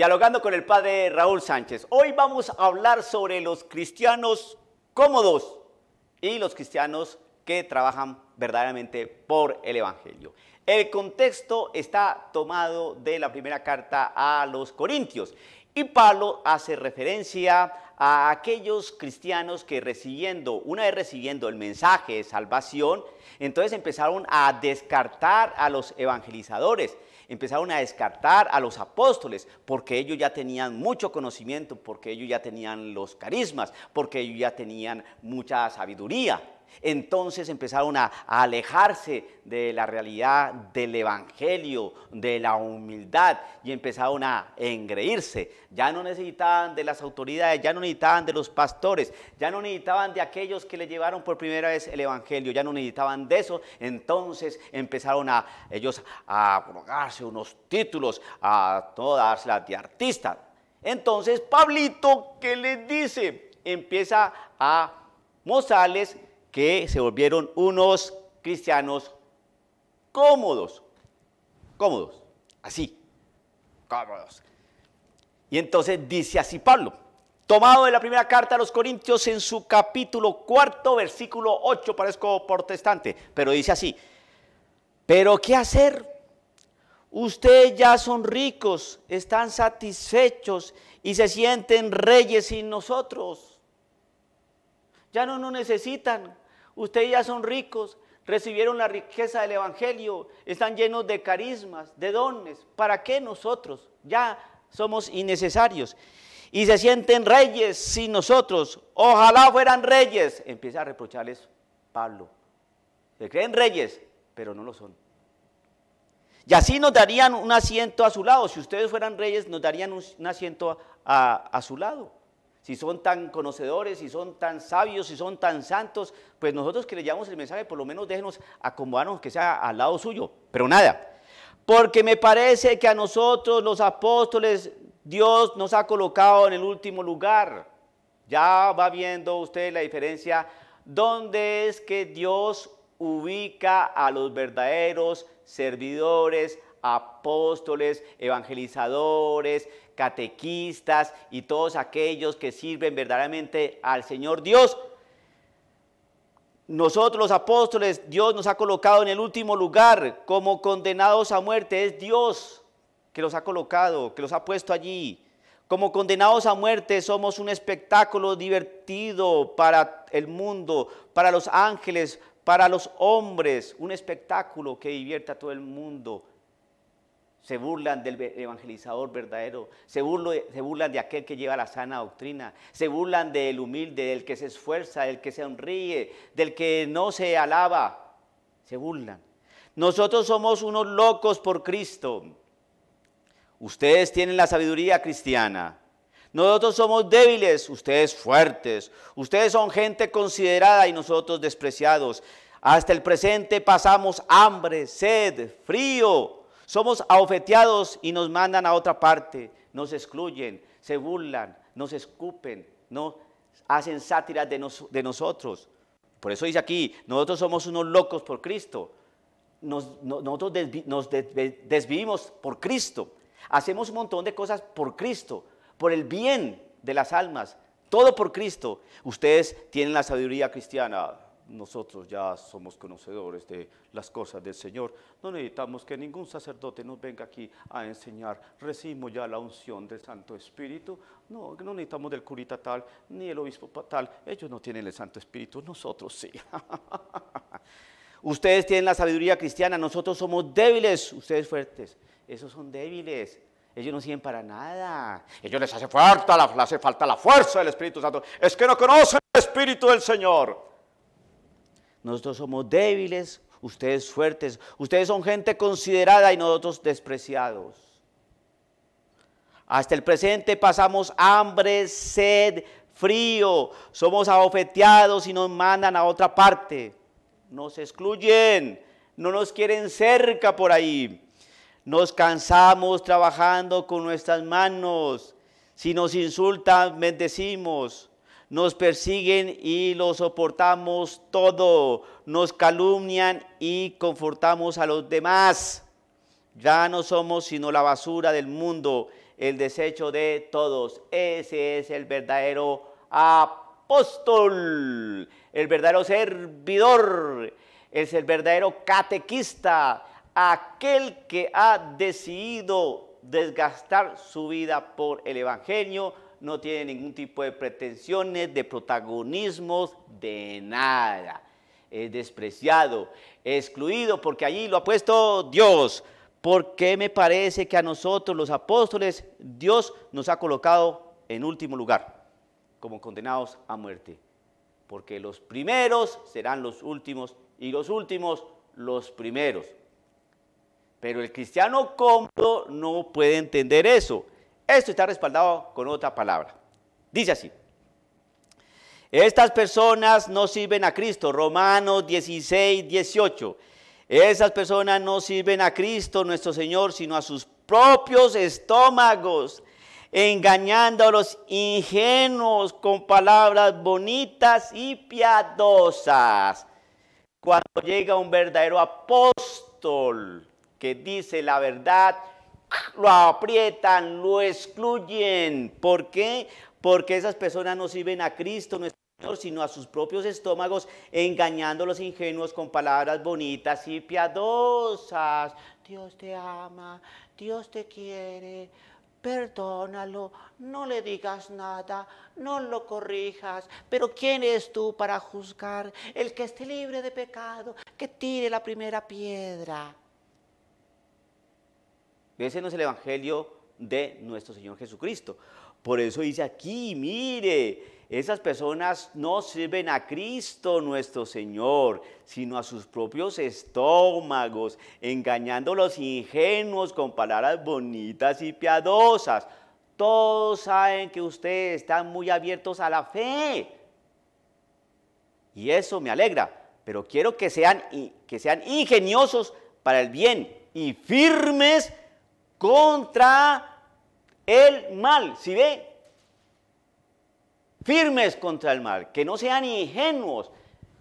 dialogando con el padre Raúl Sánchez. Hoy vamos a hablar sobre los cristianos cómodos y los cristianos que trabajan verdaderamente por el Evangelio. El contexto está tomado de la primera carta a los Corintios y Pablo hace referencia a aquellos cristianos que recibiendo, una vez recibiendo el mensaje de salvación, entonces empezaron a descartar a los evangelizadores empezaron a descartar a los apóstoles, porque ellos ya tenían mucho conocimiento, porque ellos ya tenían los carismas, porque ellos ya tenían mucha sabiduría. Entonces empezaron a, alejarse de la realidad del Evangelio, de la humildad, y empezaron a engreírse. Ya no necesitaban de las autoridades, ya no necesitaban de los pastores, ya no necesitaban de aquellos que le llevaron por primera vez el Evangelio, ya no necesitaban de eso. Entonces empezaron a ellos a colgarse unos títulos, a todas las de artistas. Entonces Pablito, ¿qué les dice? Empieza a mostrarles que se volvieron unos cristianos cómodos, cómodos, así, cómodos. Y entonces dice así Pablo, tomado de la primera carta a los Corintios en su capítulo cuarto, versículo 8, parezco protestante, pero dice así, pero ¿qué hacer? Ustedes ya son ricos, están satisfechos y se sienten reyes sin nosotros. Ya no nos necesitan. Ustedes ya son ricos, recibieron la riqueza del Evangelio, están llenos de carismas, de dones. ¿Para qué nosotros? Ya somos innecesarios. Y se sienten reyes sin nosotros. Ojalá fueran reyes. Empieza a reprocharles Pablo. Se creen reyes, pero no lo son. Y así nos darían un asiento a su lado. Si ustedes fueran reyes, nos darían un, asiento a, a su lado si son tan conocedores, y son tan sabios, y son tan santos, pues nosotros que le llevamos el mensaje, por lo menos déjenos acomodarnos que sea al lado suyo. Pero nada, porque me parece que a nosotros los apóstoles Dios nos ha colocado en el último lugar. Ya va viendo usted la diferencia, dónde es que Dios ubica a los verdaderos servidores, apóstoles, evangelizadores, catequistas y todos aquellos que sirven verdaderamente al Señor Dios. Nosotros los apóstoles, Dios nos ha colocado en el último lugar como condenados a muerte. Es Dios que los ha colocado, que los ha puesto allí. Como condenados a muerte somos un espectáculo divertido para el mundo, para los ángeles, para los hombres, un espectáculo que divierte a todo el mundo se burlan del evangelizador verdadero, se, burlan de aquel que lleva la sana doctrina, se burlan del humilde, del que se esfuerza, del que se sonríe, del que no se alaba, se burlan. Nosotros somos unos locos por Cristo. Ustedes tienen la sabiduría cristiana. Nosotros somos débiles, ustedes fuertes. Ustedes son gente considerada y nosotros despreciados. Hasta el presente pasamos hambre, sed, frío, somos abofeteados y nos mandan a otra parte, nos excluyen, se burlan, nos escupen, no hacen sátiras de, nosotros. Por eso dice aquí, nosotros somos unos locos por Cristo. Nos, nosotros nos desvivimos por Cristo. Hacemos un montón de cosas por Cristo, por el bien de las almas. Todo por Cristo. Ustedes tienen la sabiduría cristiana nosotros ya somos conocedores de las cosas del Señor. No necesitamos que ningún sacerdote nos venga aquí a enseñar. Recibimos ya la unción del Santo Espíritu. No, no necesitamos del curita tal, ni el obispo tal. Ellos no tienen el Santo Espíritu, nosotros sí. ustedes tienen la sabiduría cristiana, nosotros somos débiles, ustedes fuertes. Esos son débiles. Ellos no sirven para nada. Ellos les hace falta, les hace falta la fuerza del Espíritu Santo. Es que no conocen el Espíritu del Señor. Nosotros somos débiles, ustedes fuertes. Ustedes son gente considerada y nosotros despreciados. Hasta el presente pasamos hambre, sed, frío. Somos abofeteados y nos mandan a otra parte. Nos excluyen, no nos quieren cerca por ahí. Nos cansamos trabajando con nuestras manos. Si nos insultan, bendecimos nos persiguen y lo soportamos todo, nos calumnian y confortamos a los demás. Ya no somos sino la basura del mundo, el desecho de todos. Ese es el verdadero apóstol, el verdadero servidor, es el verdadero catequista, aquel que ha decidido desgastar su vida por el Evangelio, no tiene ningún tipo de pretensiones, de protagonismos, de nada. Es despreciado, excluido, porque allí lo ha puesto Dios. Porque me parece que a nosotros los apóstoles Dios nos ha colocado en último lugar, como condenados a muerte? Porque los primeros serán los últimos y los últimos los primeros. Pero el cristiano cómodo no puede entender eso. Esto está respaldado con otra palabra. Dice así. Estas personas no sirven a Cristo. Romanos 16, 18. Esas personas no sirven a Cristo nuestro Señor, sino a sus propios estómagos, engañando a los ingenuos con palabras bonitas y piadosas. Cuando llega un verdadero apóstol que dice la verdad, lo aprietan, lo excluyen. ¿Por qué? Porque esas personas no sirven a Cristo, Señor, sino a sus propios estómagos, engañando a los ingenuos con palabras bonitas y piadosas. Dios te ama, Dios te quiere, perdónalo, no le digas nada, no lo corrijas, pero ¿quién es tú para juzgar? El que esté libre de pecado, que tire la primera piedra. Ese no es el Evangelio de nuestro Señor Jesucristo. Por eso dice aquí, mire, esas personas no sirven a Cristo nuestro Señor, sino a sus propios estómagos, engañando los ingenuos con palabras bonitas y piadosas. Todos saben que ustedes están muy abiertos a la fe. Y eso me alegra, pero quiero que sean, que sean ingeniosos para el bien y firmes contra el mal. si ve? Firmes contra el mal, que no sean ingenuos.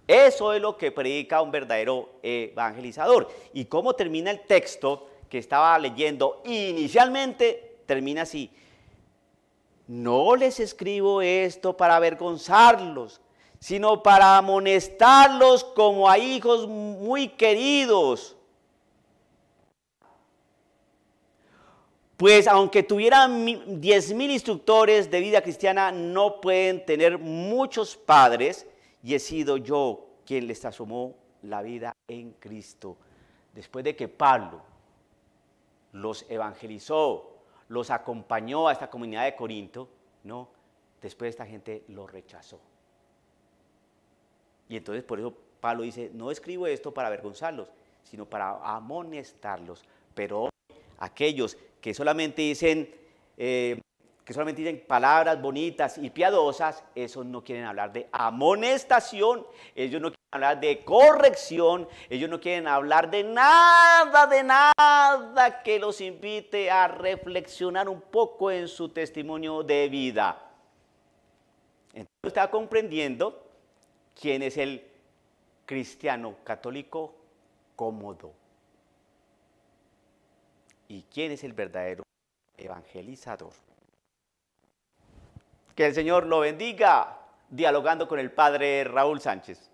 Eso es lo que predica un verdadero evangelizador. ¿Y cómo termina el texto que estaba leyendo inicialmente? Termina así. No les escribo esto para avergonzarlos, sino para amonestarlos como a hijos muy queridos. Pues aunque tuvieran 10.000 instructores de vida cristiana, no pueden tener muchos padres, y he sido yo quien les asomó la vida en Cristo. Después de que Pablo los evangelizó, los acompañó a esta comunidad de Corinto, ¿no? Después esta gente los rechazó. Y entonces por eso Pablo dice, no escribo esto para avergonzarlos, sino para amonestarlos. Pero aquellos que solamente dicen, eh, que solamente palabras bonitas y piadosas, esos no quieren hablar de amonestación, ellos no quieren hablar de corrección, ellos no quieren hablar de nada, de nada que los invite a reflexionar un poco en su testimonio de vida. Entonces está comprendiendo quién es el cristiano católico cómodo y quién es el verdadero evangelizador. Que el Señor lo bendiga, dialogando con el Padre Raúl Sánchez.